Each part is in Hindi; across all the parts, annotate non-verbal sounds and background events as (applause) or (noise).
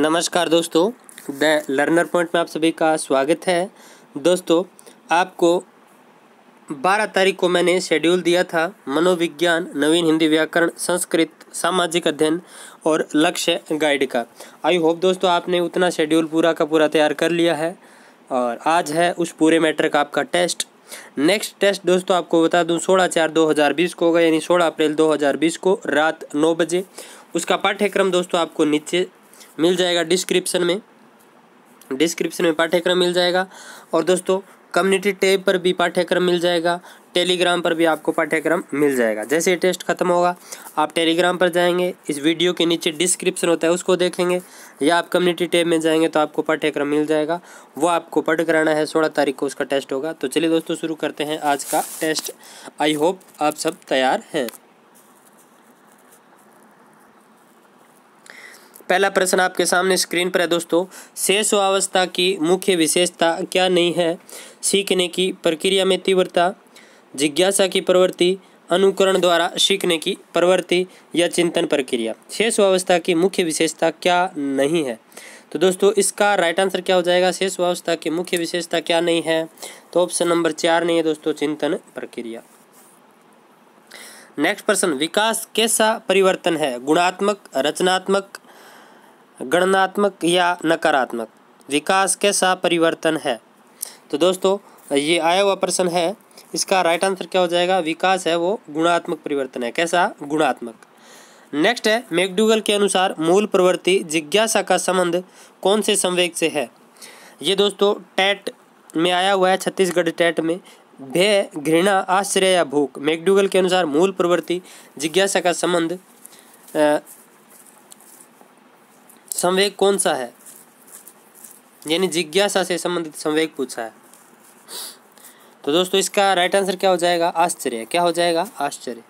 नमस्कार दोस्तों द लर्नर पॉइंट में आप सभी का स्वागत है दोस्तों आपको 12 तारीख को मैंने शेड्यूल दिया था मनोविज्ञान नवीन हिंदी व्याकरण संस्कृत सामाजिक अध्ययन और लक्ष्य गाइड का आई होप दोस्तों आपने उतना शेड्यूल पूरा का पूरा तैयार कर लिया है और आज है उस पूरे मैटर का आपका टेस्ट नेक्स्ट टेस्ट दोस्तों आपको बता दूँ सोलह चार दो हज़ार बीस को होगा यानी सोलह अप्रैल दो हज़ार बीस को रात नौ बजे उसका पाठ्यक्रम दोस्तों आपको नीचे मिल जाएगा डिस्क्रिप्शन में डिस्क्रिप्शन में पाठ्यक्रम मिल जाएगा और दोस्तों कम्युनिटी टैब पर भी पाठ्यक्रम मिल जाएगा टेलीग्राम पर भी आपको पाठ्यक्रम मिल जाएगा जैसे टेस्ट खत्म होगा आप टेलीग्राम पर जाएंगे इस वीडियो के नीचे डिस्क्रिप्शन होता है उसको देखेंगे या आप कम्युनिटी टैब में जाएंगे तो आपको पाठ्यक्रम मिल जाएगा वो आपको पढ़ कराना है सोलह तारीख को उसका टेस्ट होगा तो चलिए दोस्तों शुरू करते हैं आज का टेस्ट आई होप आप सब तैयार हैं पहला प्रश्न आपके सामने स्क्रीन पर है दोस्तों शेषवावस्था की मुख्य विशेषता क्या नहीं है सीखने की प्रक्रिया में तीव्रता जिज्ञासा की प्रवृत्ति अनुकरण द्वारा सीखने की प्रवृत्ति या चिंतन प्रक्रिया शेषवावस्था की मुख्य विशेषता क्या नहीं है तो दोस्तों इसका राइट आंसर क्या हो जाएगा शेष की मुख्य विशेषता क्या नहीं है तो ऑप्शन नंबर चार नहीं है दोस्तों चिंतन प्रक्रिया नेक्स्ट प्रश्न विकास कैसा परिवर्तन है गुणात्मक रचनात्मक गणनात्मक या नकारात्मक विकास कैसा परिवर्तन है तो दोस्तों ये आया हुआ प्रश्न है इसका राइट आंसर क्या हो जाएगा विकास है वो गुणात्मक परिवर्तन है कैसा गुणात्मक नेक्स्ट है मैकडूगल के अनुसार मूल प्रवृत्ति जिज्ञासा का संबंध कौन से संवेग से है ये दोस्तों टैट में आया हुआ है छत्तीसगढ़ टैट में भय घृणा आश्चर्य या भूख मैकडूगल के अनुसार मूल प्रवृत्ति जिज्ञासा का संबंध संवेग कौन सा है यानी जिज्ञासा से संबंधित संवेग पूछा है तो दोस्तों इसका राइट आंसर क्या हो जाएगा आश्चर्य क्या हो जाएगा आश्चर्य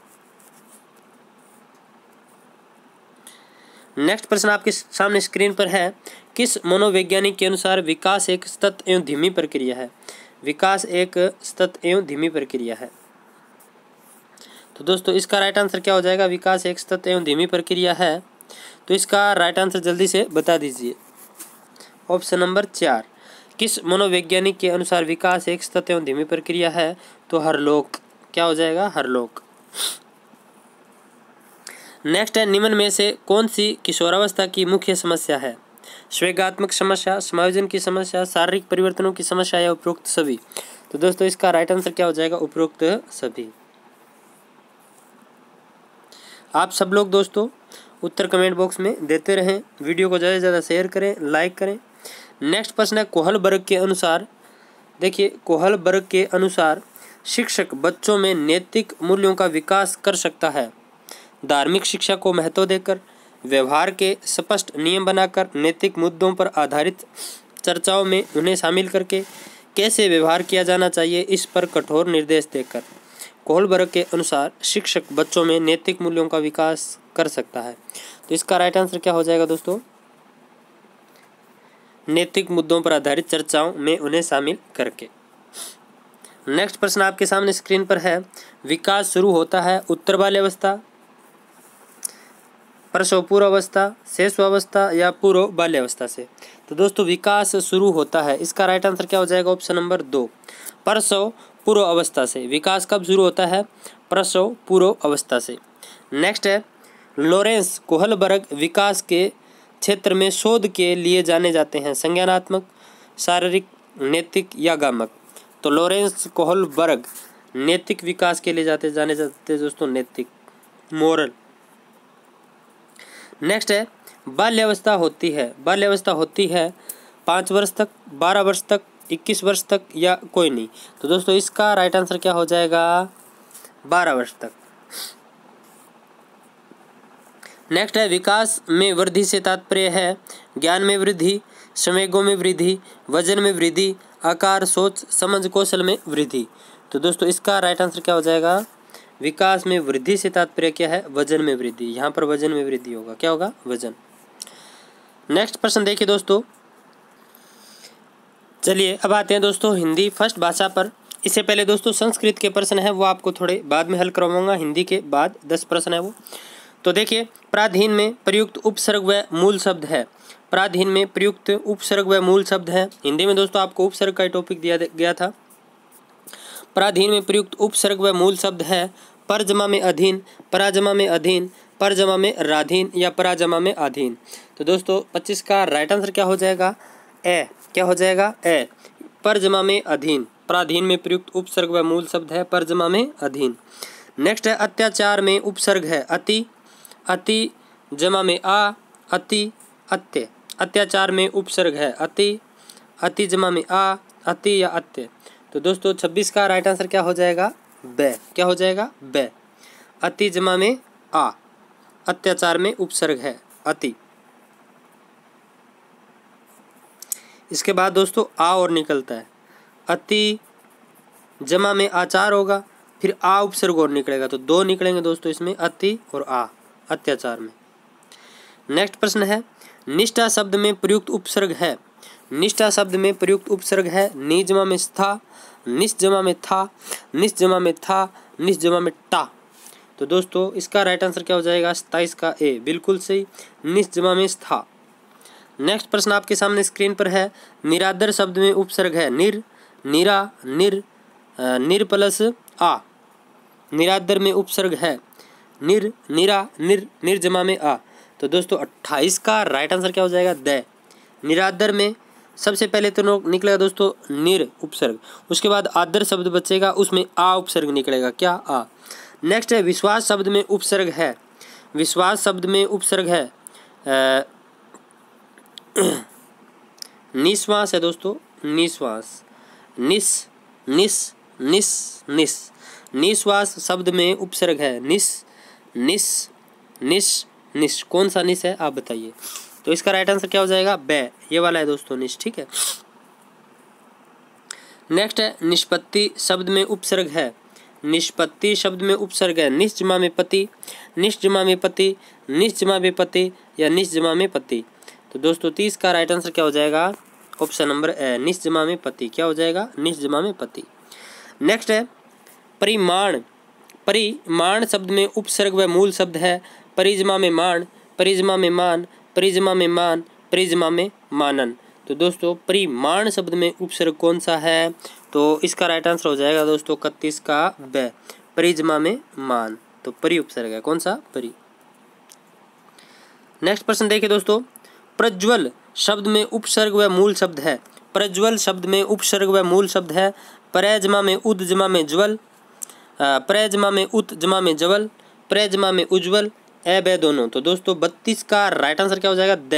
नेक्स्ट प्रश्न आपके सामने स्क्रीन पर है किस मनोवैज्ञानिक के अनुसार विकास एक सतत एवं धीमी प्रक्रिया है विकास एक सतत एवं धीमी प्रक्रिया है तो दोस्तों इसका राइट आंसर क्या हो जाएगा विकास एक सतत एवं धीमी प्रक्रिया है तो इसका राइट आंसर जल्दी से बता दीजिए ऑप्शन नंबर चार किस मनोवैज्ञानिक के अनुसार विकास एक सत्य एवं धीमी प्रक्रिया है तो लोक क्या हो जाएगा लोक नेक्स्ट है निम्न में से कौन सी किशोरावस्था की मुख्य समस्या है स्वेगात्मक समस्या समायोजन की समस्या शारीरिक परिवर्तनों की समस्या या उपरोक्त सभी तो दोस्तों इसका राइट आंसर क्या हो जाएगा उपरोक्त सभी आप सब लोग दोस्तों उत्तर कमेंट बॉक्स में देते रहें वीडियो को ज़्यादा से ज़्यादा शेयर करें लाइक करें नेक्स्ट प्रश्न है कोहल वर्ग के अनुसार देखिए कोहल वर्ग के अनुसार शिक्षक बच्चों में नैतिक मूल्यों का विकास कर सकता है धार्मिक शिक्षा को महत्व देकर व्यवहार के स्पष्ट नियम बनाकर नैतिक मुद्दों पर आधारित चर्चाओं में उन्हें शामिल करके कैसे व्यवहार किया जाना चाहिए इस पर कठोर निर्देश देकर कोहलबर्ग के अनुसार शिक्षक बच्चों में नैतिक मूल्यों का विकास कर सकता है तो इसका राइट आंसर क्या हो जाएगा दोस्तों नैतिक मुद्दों पर आधारित चर्चाओं में उन्हें शामिल करके नेक्स्ट प्रश्न आपके सामने स्क्रीन पर है विकास शुरू होता है उत्तर बाल्यावस्था परसोपूर्व अवस्था शेष अवस्था या पूर्व बाल्यावस्था से तो दोस्तों विकास शुरू होता है इसका राइट आंसर क्या हो जाएगा ऑप्शन नंबर दो परसव पूर्व अवस्था से विकास कब शुरू होता है प्रसव पूर्व अवस्था से नेक्स्ट है लॉरेंस कोहलबर्ग विकास के क्षेत्र में शोध के लिए जाने जाते हैं संज्ञानात्मक शारीरिक नैतिक या गामक तो लॉरेंस कोहलबर्ग नैतिक विकास के लिए जाते जाने जाते दोस्तों नैतिक मोरल नेक्स्ट है बाल्यावस्था होती है बाल्यावस्था होती है पाँच वर्ष तक बारह वर्ष तक इक्कीस वर्ष तक या कोई नहीं तो दोस्तों इसका राइट आंसर क्या हो जाएगा बारह वर्ष तक नेक्स्ट है विकास में वृद्धि से तात्पर्य है ज्ञान में वृद्धि समेगों में वृद्धि वजन में वृद्धि आकार सोच समझ कौशल में वृद्धि तो दोस्तों इसका राइट आंसर क्या हो जाएगा विकास में वृद्धि से तात्पर्य क्या है वजन में वृद्धि यहाँ पर वजन में वृद्धि होगा क्या होगा वजन नेक्स्ट प्रश्न देखिए दोस्तों चलिए अब आते हैं दोस्तों हिंदी फर्स्ट भाषा पर इससे पहले दोस्तों संस्कृत के प्रश्न है वो आपको थोड़े बाद में हल करवाऊंगा हिंदी के बाद दस प्रश्न है वो तो देखिए प्राधीन में प्रयुक्त उपसर्ग व मूल शब्द है प्राधीन में प्रयुक्त उपसर्ग व मूल शब्द है हिंदी में दोस्तों आपको उपसर्ग का टॉपिक दिया गया था प्राधीन में प्रयुक्त उपसर्ग व मूल शब्द है परजमा में अधीन पराजमा में अधीन परजमा में राधीन या पराजमा में अधीन तो दोस्तों पच्चीस का राइट आंसर क्या हो जाएगा ए क्या हो जाएगा ए परजमा में अधीन प्राधीन में प्रयुक्त उपसर्ग व मूल शब्द है परजमा में अधीन नेक्स्ट है अत्याचार में उपसर्ग है अति अति जमा में आ अति अत्य अत्याचार में उपसर्ग है अति अति जमा में आ अति या अत्य तो दोस्तों छब्बीस का राइट आंसर क्या हो जाएगा ब क्या हो जाएगा ब अति जमा में आ अत्याचार में उपसर्ग है अति इसके बाद दोस्तों आ और निकलता है अति जमा में आचार होगा फिर आ उपसर्ग और निकलेगा तो दो निकलेंगे दोस्तों इसमें अति और आ अत्याचार में नेक्स्ट प्रश्न है निष्ठा शब्द में प्रयुक्त उपसर्ग है निष्ठा शब्द में प्रयुक्त उपसर्ग है निजमा में था निष्जमा में था निष्जमा में था निष्जमा में टा तो दोस्तों इसका राइट आंसर क्या हो जाएगा सताइस का ए बिल्कुल सही निष्जमा में था नेक्स्ट प्रश्न आपके सामने स्क्रीन पर है निरादर शब्द में उपसर्ग है निर निरा निर निर प्लस आ निरादर में उपसर्ग है निर निरा निर निर्जमा में आ तो दोस्तों अट्ठाईस का राइट आंसर क्या हो जाएगा द निरादर में सबसे पहले तो निकलेगा दोस्तों निर उपसर्ग उसके बाद आदर शब्द बचेगा उसमें आ उपसर्ग निकलेगा क्या आ नेक्स्ट है विश्वास शब्द में उपसर्ग है विश्वास शब्द में उपसर्ग है निश्वास है दोस्तों निश्वास निस निस निस निस निश्वास शब्द में उपसर्ग है निस निस निश निश कौन सा निश है आप बताइए तो इसका राइट आंसर क्या हो जाएगा बे ये वाला है दोस्तों निश ठीक है नेक्स्ट है निष्पत्ति शब्द में उपसर्ग है निष्पत्ति शब्द में उपसर्ग है निष्जमा में पति निष्जमा में पति निष्जमा में पति या जमा में पति तो दोस्तों तीस का राइट आंसर क्या हो जाएगा ऑप्शन नंबर ए निष्जमा में पति क्या हो जाएगा निष्जमा में पति नेक्स्ट है परिमाण परिमाण शब्द में उपसर्ग व मूल शब्द है परिजमा में माण परिजमा में मान परिजमा में मान परिजमा में मानन तो दोस्तों परिमाण शब्द में उपसर्ग कौन सा है तो इसका राइट आंसर हो जाएगा दोस्तों इकतीस का ब परिजमा में मान तो परि उपसर्ग है कौन सा परि नेक्स्ट प्रश्न देखिए दोस्तों प्रज्वल शब्द में उपसर्ग व मूल शब्द है प्रज्वल शब्द में उपसर्ग व मूल शब्द है परजमा में उदजमा में ज्वल प्रजमा जमा में उत जमा में जवल प्रजमा जमा में उज्जवल ए बे दोनों तो दोस्तों बत्तीस का राइट आंसर क्या हो जाएगा द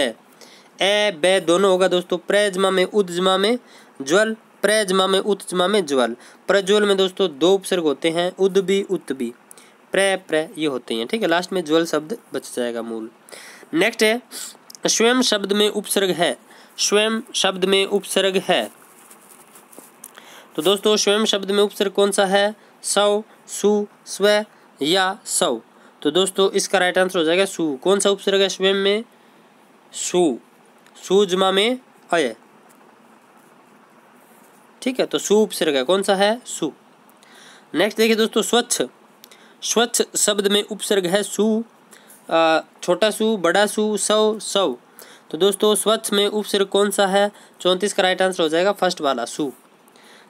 ए बे दोनों होगा दोस्तों प्रजमा में जमा में ज्वल प्रजमा में जमा में ज्वल प्रज्वल में दोस्तों दो उपसर्ग होते हैं उद भी उत भी प्रे प्रे ये होते हैं ठीक है लास्ट में ज्वल शब्द बच जाएगा मूल नेक्स्ट है स्वयं शब्द में उपसर्ग है स्वयं शब्द में उपसर्ग है तो दोस्तों स्वयं शब्द में उपसर्ग कौन सा है सौ सु स्व या सौ तो दोस्तों इसका राइट आंसर हो जाएगा सु कौन सा उपसर्ग है स्वयं में सु सुजमा में अय ठीक है तो सु उपसर्ग है कौन सा है सु नेक्स्ट देखिए दोस्तों स्वच्छ स्वच्छ शब्द में उपसर्ग है सु छोटा सु बड़ा सु सौ सौ तो दोस्तों स्वच्छ में उपसर्ग कौन सा है चौंतीस का राइट आंसर हो जाएगा फर्स्ट वाला सु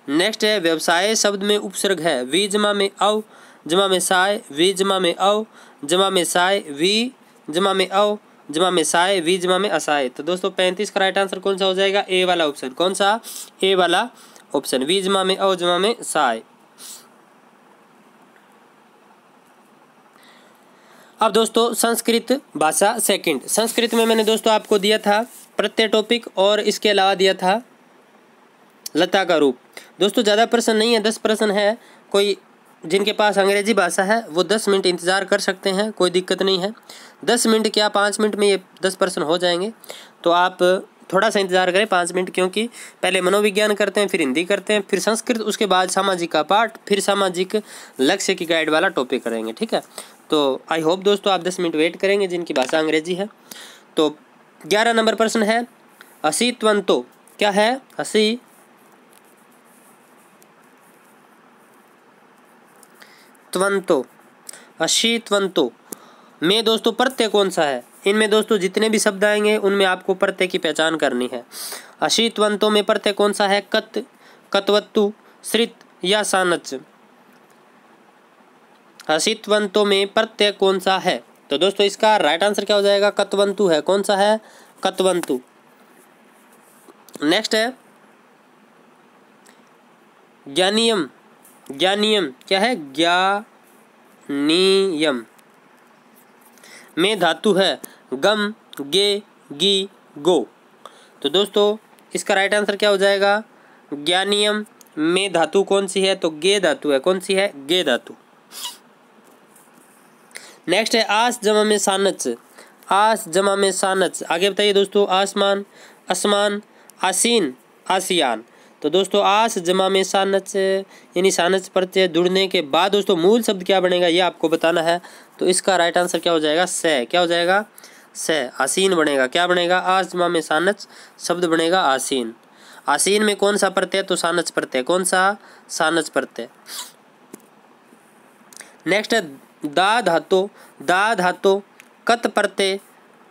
नेक्स्ट है व्यवसाय शब्द में उपसर्ग है वी जमा में अव जमा में साय वी जमा में अव जमा में साय वी जमा में अव जमा में साय वी जमा में असाय तो दोस्तों पैंतीस का राइट आंसर कौन सा हो जाएगा ए वाला ऑप्शन कौन सा ए वाला ऑप्शन वी जमा में अव जमा में साय अब दोस्तों संस्कृत भाषा सेकंड संस्कृत में मैंने दोस्तों आपको दिया था प्रत्यय टॉपिक और इसके अलावा दिया था लता का रूप दोस्तों ज़्यादा प्रश्न नहीं है दस प्रश्न है कोई जिनके पास अंग्रेजी भाषा है वो दस मिनट इंतज़ार कर सकते हैं कोई दिक्कत नहीं है दस मिनट क्या पाँच मिनट में ये दस प्रश्न हो जाएंगे तो आप थोड़ा सा इंतज़ार करें पाँच मिनट क्योंकि पहले मनोविज्ञान करते हैं फिर हिंदी करते हैं फिर संस्कृत उसके बाद सामाजिक का पाठ फिर सामाजिक लक्ष्य की गाइड वाला टॉपिक करेंगे ठीक है तो आई होप दोस्तों आप दस मिनट वेट करेंगे जिनकी भाषा अंग्रेजी है तो ग्यारह नंबर प्रश्न है असी क्या है असी त्वंतो अशीत्वंतो में दोस्तों प्रत्यय कौन सा है इनमें दोस्तों जितने भी शब्द आएंगे उनमें आपको प्रत्यय की पहचान करनी है अशीतवंतों में प्रत्यय कौन सा है कत कतवत्तु श्रित या सानच अशीतवंतों में प्रत्यय कौन सा है तो दोस्तों इसका राइट आंसर क्या हो जाएगा कतवंतु है कौन सा है कतवंतु नेक्स्ट है ज्ञानियम ज्ञानियम क्या है ज्ञानियम में धातु है गम गे गी गो तो दोस्तों इसका राइट आंसर क्या हो जाएगा ज्ञानियम में धातु कौन सी है तो गे धातु है कौन सी है गे धातु नेक्स्ट है आस जमा में सानच आस जमा में सानच आगे बताइए दोस्तों आसमान आसमान आसीन आसियान तो दोस्तों आस जमा में सानच यानी सानच प्रत्यय जुड़ने के बाद दोस्तों मूल शब्द क्या बनेगा ये आपको बताना है तो इसका राइट आंसर क्या हो जाएगा स क्या हो जाएगा स आसीन बनेगा क्या बनेगा आस जमा में सानच शब्द बनेगा आसीन आसीन में कौन सा प्रत्यय तो सानच प्रत्यय कौन सा सानच प्रत्यय नेक्स्ट है दा धातो दा धातो कत प्रत्यय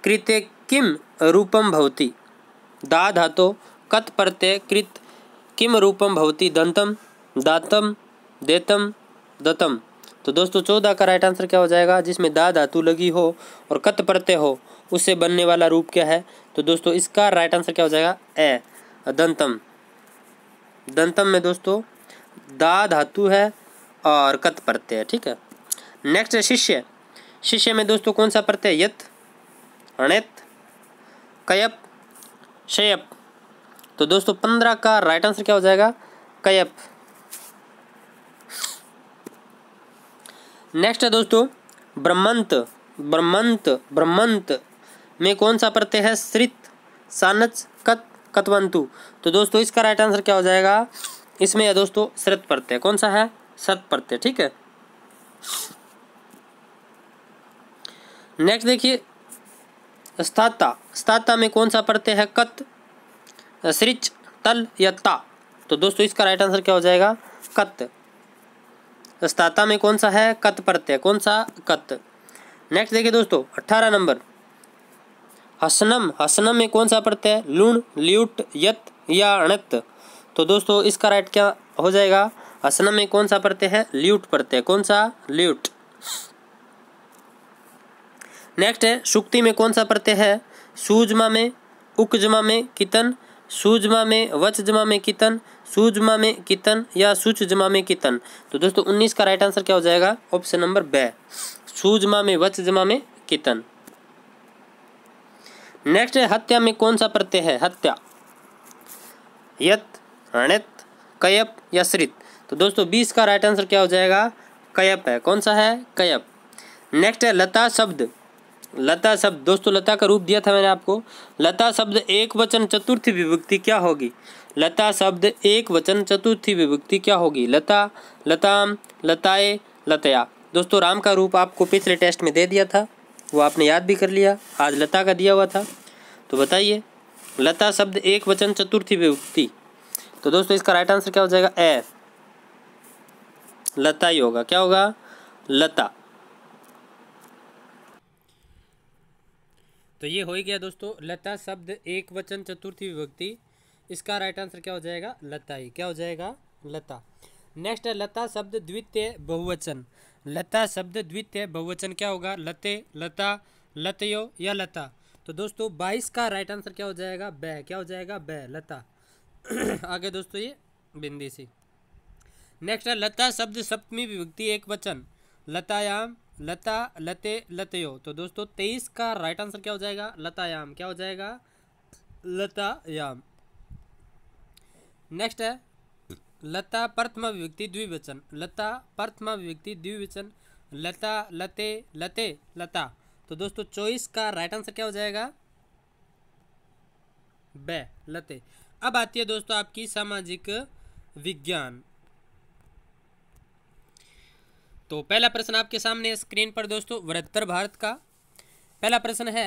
कृत्य किम रूपम भवती दा धातो कत प्रत्यय कृत किम रूपम भवती दंतम दातम देतम दतम तो दोस्तों चौदह का राइट आंसर क्या हो जाएगा जिसमें दा धातु लगी हो और कत प्रत्यय हो उससे बनने वाला रूप क्या है तो दोस्तों इसका राइट आंसर क्या हो जाएगा ए दंतम दंतम में दोस्तों दा धातु है और कत प्रत्यय है ठीक है नेक्स्ट है शिष्य शिष्य में दोस्तों कौन सा प्रत्यय यत अणित कयप शयप तो दोस्तों पंद्रह का राइट आंसर क्या हो जाएगा कैप नेक्स्ट है दोस्तों ब्रह्मंत ब्रह्मंत ब्रह्मंत में कौन सा प्रत्यय है श्रित सानच कत कतवंतु तो दोस्तों इसका राइट आंसर क्या हो जाएगा इसमें है दोस्तों श्रत प्रत्यय कौन सा है सत प्रत्यय ठीक है नेक्स्ट देखिए स्थाता स्थाता में कौन सा प्रत्यय है कत सृच तल या ता तो दोस्तों इसका राइट आंसर क्या हो जाएगा कत स्ताता में कौन सा है कत प्रत्यय कौन सा कत नेक्स्ट देखिए दोस्तों अट्ठारह नंबर हसनम हसनम में कौन सा प्रत्यय लूण ल्यूट यत या अणत तो दोस्तों इसका राइट क्या हो जाएगा हसनम में कौन सा प्रत्यय है ल्यूट प्रत्यय कौन सा ल्यूट नेक्स्ट है सुक्ति में कौन सा प्रत्यय है सूजमा में उकजमा में कितन सूजमा में वच जमा में कितन सूजमा में कितन या सूच जमा में कितन तो दोस्तों उन्नीस का राइट आंसर क्या हो जाएगा ऑप्शन नंबर ब सूजमा में वच जमा में कितन नेक्स्ट है हत्या में कौन सा प्रत्यय है हत्या यत अणित कयप या श्रित तो दोस्तों बीस का राइट आंसर क्या हो जाएगा कयप है कौन सा है कयप नेक्स्ट है लता शब्द लता शब्द दोस्तों लता का रूप दिया था मैंने आपको लता शब्द एक वचन चतुर्थी विभक्ति क्या होगी लता शब्द एक वचन चतुर्थी विभक्ति क्या होगी लता लताम लताए लतया दोस्तों राम का रूप आपको पिछले टेस्ट में दे दिया था वो आपने याद भी कर लिया आज लता का दिया हुआ था तो बताइए लता शब्द एक वचन चतुर्थी विभक्ति तो दोस्तों इसका राइट आंसर क्या हो जाएगा ए लता ही होगा क्या होगा लता तो ये हो ही गया दोस्तों लता शब्द एक वचन चतुर्थी विभक्ति इसका राइट आंसर क्या हो जाएगा लता ही क्या हो जाएगा लता नेक्स्ट है लता शब्द द्वितीय बहुवचन लता शब्द द्वितीय बहुवचन क्या होगा लते लता लतयो या लता तो दोस्तों बाईस का राइट आंसर क्या हो जाएगा बै क्या हो जाएगा बै लता (clears throat) आगे दोस्तों ये बिंदी सी नेक्स्ट है लता शब्द सप्तमी विभक्ति एक वचन लतायाम लता लते लतयो तो दोस्तों तेईस का राइट आंसर क्या हो जाएगा लतायाम क्या हो जाएगा लतायाम नेक्स्ट है लता प्रथम व्यक्ति द्विवचन लता प्रथम व्यक्ति द्विवचन लता लते लते लता तो दोस्तों चौबीस का राइट आंसर क्या हो जाएगा बे लते अब आती है दोस्तों आपकी सामाजिक विज्ञान तो पहला प्रश्न आपके सामने स्क्रीन पर दोस्तों वृहत्तर भारत का पहला प्रश्न है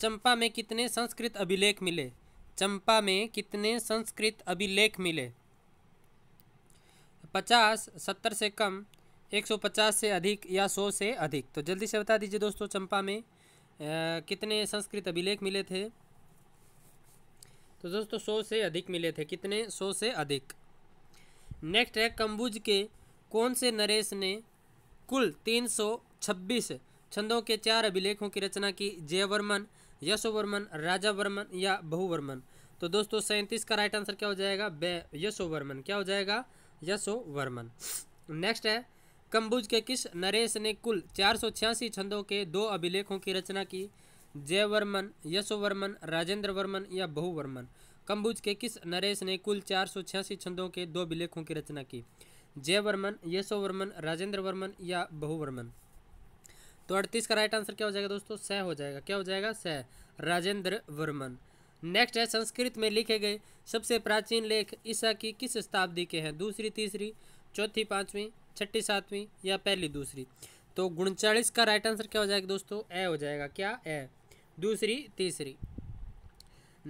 चंपा में कितने संस्कृत अभिलेख मिले चंपा में कितने संस्कृत अभिलेख मिले पचास सत्तर से कम एक सौ पचास से अधिक या सौ से अधिक तो जल्दी से बता दीजिए दोस्तों चंपा में आ, कितने संस्कृत अभिलेख मिले थे तो दोस्तों सौ से अधिक मिले थे कितने सौ से अधिक नेक्स्ट है कंबुज के कौन से नरेश ने कुल तीन सौ छब्बीस छंदों के चार अभिलेखों की रचना की जयवर्मन यशोवर्मन राजावर्मन या बहुवर्मन तो दोस्तों सैंतीस का राइट आंसर क्या हो जाएगा बे यशोवर्मन क्या हो जाएगा यशोवर्मन नेक्स्ट है कंबुज के किस नरेश ने कुल चार सौ छियासी छंदों के दो अभिलेखों की रचना की जयवर्मन यशोवर्मन राजेंद्र वर्मन या बहुवर्मन कंबुज के किस नरेश ने कुल चार सौ छियासी छंदों के दो अभिलेखों की रचना की जयवर्मन यशोवर्मन राजेंद्र वर्मन या बहुवर्मन तो अड़तीस का राइट आंसर क्या हो जाएगा दोस्तों सह हो जाएगा क्या हो जाएगा सह राजेंद्र वर्मन नेक्स्ट है संस्कृत में लिखे गए सबसे प्राचीन लेख ईसा की किस शताब्दी के हैं दूसरी तीसरी चौथी पाँचवीं छठी सातवीं या पहली दूसरी तो उनचालीस का राइट आंसर क्या हो जाएगा दोस्तों ए हो जाएगा क्या ए दूसरी तीसरी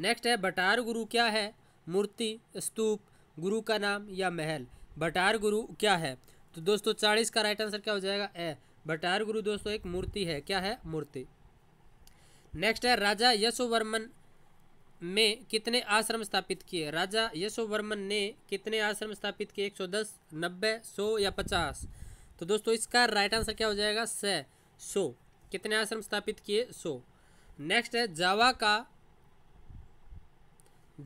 नेक्स्ट है भटार गुरु क्या है मूर्ति स्तूप गुरु का नाम या महल भटार गुरु क्या है तो दोस्तों चालीस का राइट आंसर क्या हो जाएगा ए भटार गुरु दोस्तों एक मूर्ति है क्या है मूर्ति नेक्स्ट है राजा यशोवर्मन में कितने आश्रम स्थापित किए राजा यशोवर्मन ने कितने आश्रम स्थापित किए 110, 90, 100 या 50 तो दोस्तों इसका राइट आंसर क्या हो जाएगा स सौ कितने आश्रम स्थापित किए सो नेक्स्ट है जावा का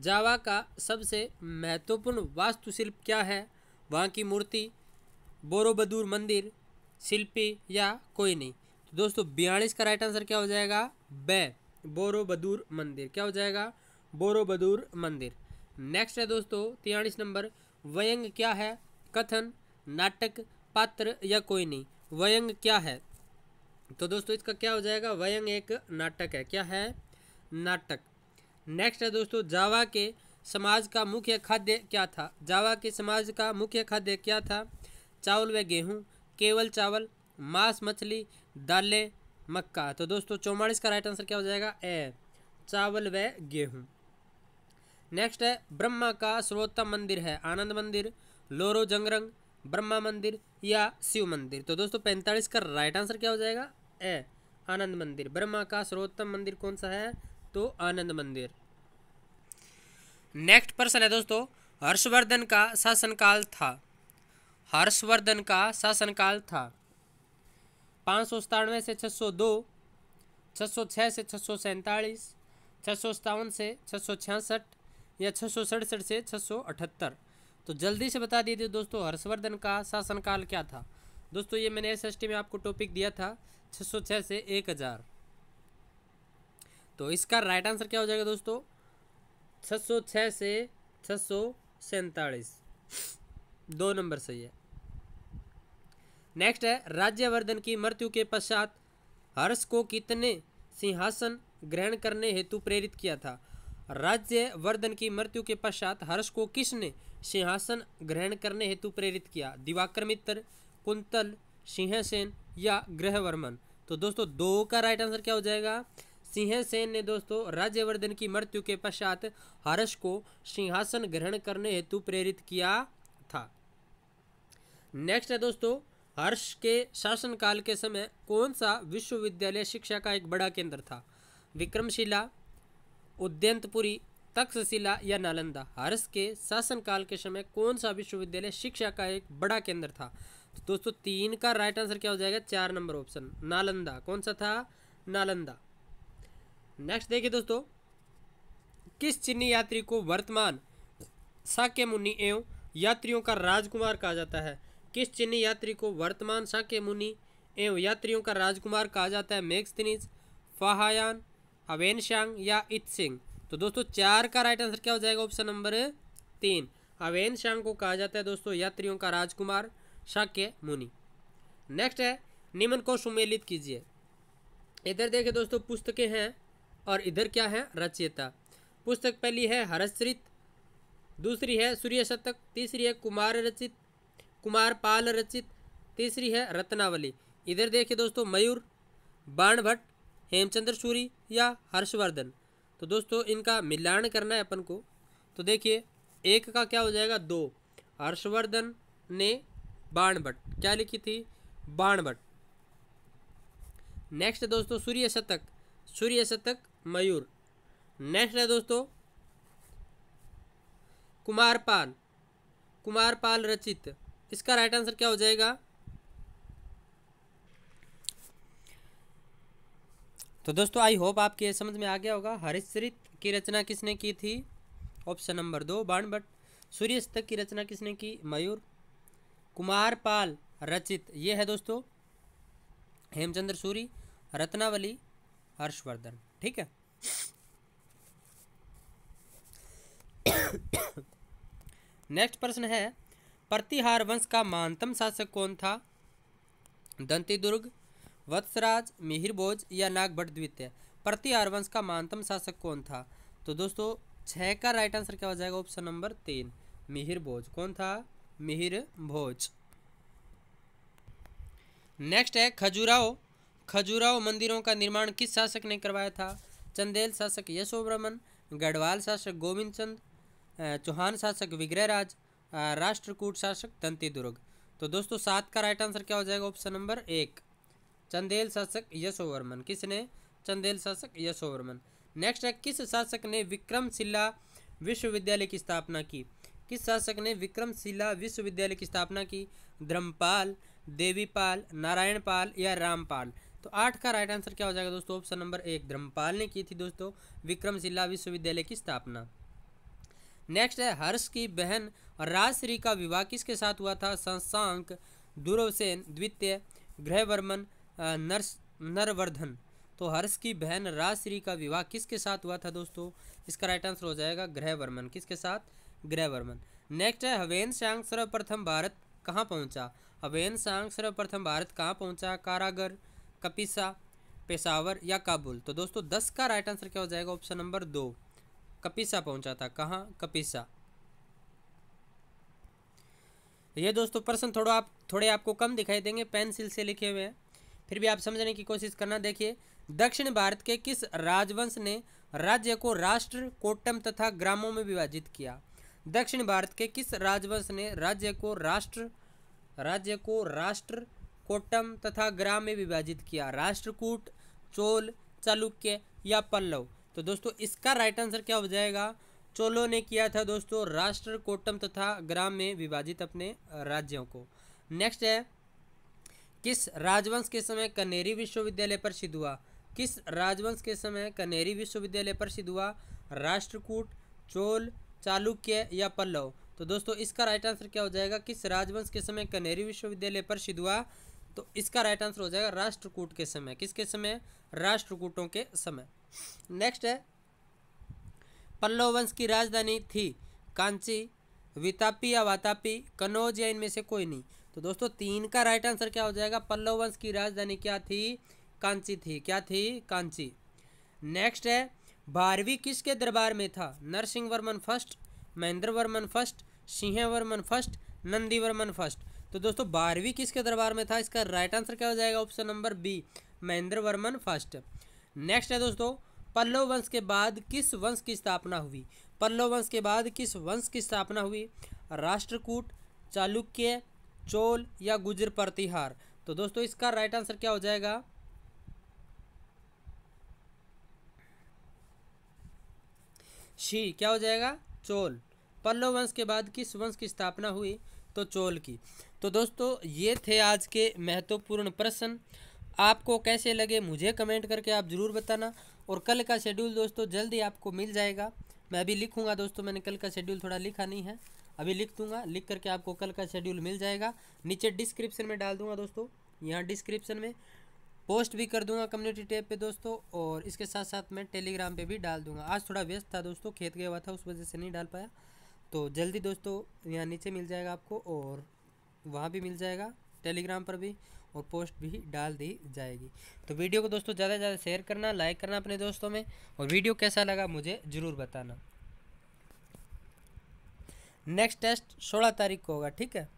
जावा का सबसे महत्वपूर्ण वास्तुशिल्प क्या है वहाँ की मूर्ति बोरोबदूर मंदिर शिल्पी या कोई नहीं तो दोस्तों बयालीस का राइट आंसर क्या हो जाएगा ब बोरोबदूर मंदिर क्या हो जाएगा बोरोबदूर मंदिर नेक्स्ट है दोस्तों तिहालीस नंबर व्यंग क्या है कथन नाटक पात्र या कोई नहीं व्यंग क्या है तो दोस्तों इसका क्या हो जाएगा व्यंग एक नाटक है क्या है नाटक नेक्स्ट है दोस्तों जावा के समाज का मुख्य खाद्य क्या था जावा के समाज का मुख्य खाद्य क्या था चावल व गेहूँ केवल चावल मांस मछली दालें मक्का तो दोस्तों चौवालीस का राइट आंसर क्या हो जाएगा ए चावल व गेहूँ नेक्स्ट है ब्रह्मा का सर्वोत्तम मंदिर है आनंद मंदिर लोरो जंगरंग ब्रह्मा मंदिर या शिव मंदिर तो दोस्तों पैंतालीस का राइट आंसर क्या हो जाएगा ए आनंद मंदिर ब्रह्मा का सर्वोत्तम मंदिर कौन सा है तो आनंद मंदिर नेक्स्ट प्रश्न है दोस्तों हर्षवर्धन का शासनकाल था हर्षवर्धन का शासनकाल था पाँच सौ सतानवे से छः सौ दो छः सौ छः से छः सौ सैंतालीस छः सौ सतावन से छः सौ छियासठ या छः सौ सड़सठ से छः सौ अठहत्तर तो जल्दी से बता दीजिए दोस्तों हर्षवर्धन का शासनकाल क्या था दोस्तों ये मैंने एस एस टी में आपको टॉपिक दिया था छः सौ छः से एक हज़ार तो इसका राइट आंसर क्या हो जाएगा दोस्तों 606 से छः दो नंबर सही है नेक्स्ट है राज्यवर्धन की मृत्यु के पश्चात हर्ष को कितने सिंहासन ग्रहण करने हेतु प्रेरित किया था राज्यवर्धन की मृत्यु के पश्चात हर्ष को किसने सिंहासन ग्रहण करने हेतु प्रेरित किया दिवाकर मित्र कुंतल सिंहसेन या ग्रहवर्मन तो दोस्तों दो का राइट आंसर क्या हो जाएगा सिंह सेन ने दोस्तों राज्यवर्धन की मृत्यु के पश्चात हर्ष को सिंहासन ग्रहण करने हेतु प्रेरित किया था नेक्स्ट है दोस्तों हर्ष के शासनकाल के समय कौन सा विश्वविद्यालय शिक्षा का एक बड़ा केंद्र था विक्रमशिला उद्यंतपुरी तक्षशिला या नालंदा हर्ष के शासनकाल के समय कौन सा विश्वविद्यालय शिक्षा का एक बड़ा केंद्र था तो दोस्तों तीन का राइट आंसर क्या हो जाएगा चार नंबर ऑप्शन नालंदा कौन सा था नालंदा नेक्स्ट देखिए दोस्तों किस चीनी यात्री को वर्तमान शाक्य मुनि एवं यात्रियों का राजकुमार कहा जाता है किस चीनी यात्री को वर्तमान शाक्य मुनि एवं यात्रियों का राजकुमार कहा जाता है मेक्सनिज फाहायान अवेनशांग या इत सिंह तो दोस्तों चार का राइट आंसर क्या हो जाएगा ऑप्शन नंबर तीन अवेन शांग को कहा जाता है दोस्तों यात्रियों का राजकुमार शाक्य मुनि नेक्स्ट है निम्न को सुमेलित कीजिए इधर देखिए दोस्तों पुस्तकें हैं और इधर क्या है रचयिता पुस्तक पहली है हरश्रित दूसरी है सूर्य शतक तीसरी है कुमार रचित कुमार पाल रचित तीसरी है रत्नावली इधर देखिए दोस्तों मयूर बाण भट्ट हेमचंद्र सूरी या हर्षवर्धन तो दोस्तों इनका मिलान करना है अपन को तो देखिए एक का क्या हो जाएगा दो हर्षवर्धन ने बाण भट्ट क्या लिखी थी बाण भट्ट नेक्स्ट दोस्तों सूर्य शतक सूर्य शतक मयूर नेक्स्ट है दोस्तों कुमारपाल कुमारपाल रचित इसका राइट आंसर क्या हो जाएगा तो दोस्तों आई होप आपके समझ में आ गया होगा हरिश्रित की रचना किसने की थी ऑप्शन नंबर दो बाण भट्ट सूर्यस्तक की रचना किसने की मयूर कुमारपाल रचित ये है दोस्तों हेमचंद्र सूरी रत्नावली हर्षवर्धन ठीक है नेक्स्ट प्रश्न है प्रतिहार वंश का मानतम शासक कौन था दंती दुर्ग वत्सराज मिहिरभोज या नागभट द्वितीय प्रतिहार वंश का मानतम शासक कौन था तो दोस्तों छः का राइट आंसर क्या हो जाएगा ऑप्शन नंबर तीन मिहिर भोज कौन था मिहिर भोज नेक्स्ट है खजुराहो खजुराहो मंदिरों का निर्माण किस शासक ने करवाया था चंदेल शासक यशोब्रमन गढ़वाल शासक गोविंद चंद चौहान शासक विग्रहराज राष्ट्रकूट शासक दंती दुर्ग तो दोस्तों सात का राइट आंसर क्या हो जाएगा ऑप्शन नंबर एक चंदेल शासक यशोवर्मन किसने चंदेल शासक यशोवर्मन नेक्स्ट है किस शासक ने विक्रमशिला विश्वविद्यालय की स्थापना की किस शासक ने विक्रमशिला विश्वविद्यालय की स्थापना की धर्मपाल देवीपाल नारायणपाल या रामपाल तो आठ का राइट आंसर क्या हो जाएगा दोस्तों ऑप्शन नंबर एक धर्मपाल ने की थी दोस्तों विक्रमशिला विश्वविद्यालय की स्थापना नेक्स्ट है हर्ष की बहन राजश्री का विवाह किसके साथ हुआ था शशांक दुर्वसेन द्वितीय गृहवर्मन नर्स नरवर्धन तो हर्ष की बहन राजश्री का विवाह किसके साथ हुआ था दोस्तों इसका राइट आंसर हो जाएगा गृहवर्मन किसके साथ गृहवर्मन नेक्स्ट है हवेन सांग सर्वप्रथम भारत कहाँ पहुँचा हवेन सांग सर्वप्रथम भारत कहाँ पहुँचा कारागर कपिसा पेशावर या काबुल तो दोस्तों दस का राइट आंसर क्या हो जाएगा ऑप्शन नंबर दो कपिसा पहुंचा था कहाँ कपिसा ये दोस्तों प्रश्न थोड़ा आप थोड़े आपको कम दिखाई देंगे पेंसिल से लिखे हुए हैं फिर भी आप समझने की कोशिश करना देखिए दक्षिण भारत के किस राजवंश ने राज्य को राष्ट्र कोटम तथा ग्रामों में विभाजित किया दक्षिण भारत के किस राजवंश ने राज्य को राष्ट्र राज्य को राष्ट्र कोट्टम तथा ग्राम में विभाजित किया राष्ट्रकूट चोल चालुक्य या पल्लव तो दोस्तों इसका राइट आंसर क्या हो जाएगा चोलों ने किया था दोस्तों राष्ट्र कोटम तथा ग्राम में विभाजित अपने राज्यों को नेक्स्ट है किस राजवंश के समय कनेरी विश्वविद्यालय पर सिद्ध हुआ किस राजवंश के समय कनेरी विश्वविद्यालय पर सिद्ध हुआ राष्ट्रकूट चोल चालुक्य या पल्लव तो दोस्तों इसका राइट आंसर क्या हो जाएगा किस राजवंश के समय कनेरी विश्वविद्यालय पर सिद्ध हुआ तो इसका राइट आंसर हो जाएगा राष्ट्रकूट के समय किसके समय राष्ट्रकूटों के समय नेक्स्ट है पल्लव वंश की राजधानी थी कांची वितापी या वातापी कनौज या इनमें से कोई नहीं तो दोस्तों तीन का राइट आंसर क्या हो जाएगा पल्लव वंश की राजधानी क्या थी कांची थी क्या थी कांची नेक्स्ट है बारहवीं किसके दरबार में था Narasimha Varman first Mahendra Varman first Simha Varman first Nandivarman first तो दोस्तों बारहवीं किसके दरबार में था इसका राइट आंसर क्या हो जाएगा option number B Mahendra Varman first next है दोस्तों पल्लव वंश के बाद किस वंश की स्थापना हुई पल्लव वंश के बाद किस वंश की स्थापना हुई राष्ट्रकूट चालुक्य चोल या गुजर प्रतिहार तो दोस्तों इसका राइट आंसर क्या हो जाएगा शी क्या हो जाएगा चोल पल्लव वंश के बाद किस वंश की स्थापना हुई तो चोल की तो दोस्तों ये थे आज के महत्वपूर्ण प्रश्न आपको कैसे लगे मुझे कमेंट करके आप ज़रूर बताना और कल का शेड्यूल दोस्तों जल्दी आपको मिल जाएगा मैं अभी लिखूंगा दोस्तों मैंने कल का शेड्यूल थोड़ा लिखा नहीं है अभी लिख दूंगा लिख करके आपको कल का शेड्यूल मिल जाएगा नीचे डिस्क्रिप्शन में डाल दूंगा दोस्तों यहाँ डिस्क्रिप्शन में पोस्ट भी कर दूंगा कम्युनिटी टैब पे दोस्तों और इसके साथ साथ मैं टेलीग्राम पे भी डाल दूंगा आज थोड़ा व्यस्त था दोस्तों खेत गया हुआ था उस वजह से नहीं डाल पाया तो जल्दी दोस्तों यहाँ नीचे मिल जाएगा आपको और वहाँ भी मिल जाएगा टेलीग्राम पर भी और पोस्ट भी डाल दी जाएगी तो वीडियो को दोस्तों ज़्यादा से ज़्यादा शेयर करना लाइक करना अपने दोस्तों में और वीडियो कैसा लगा मुझे ज़रूर बताना नेक्स्ट टेस्ट सोलह तारीख को होगा ठीक है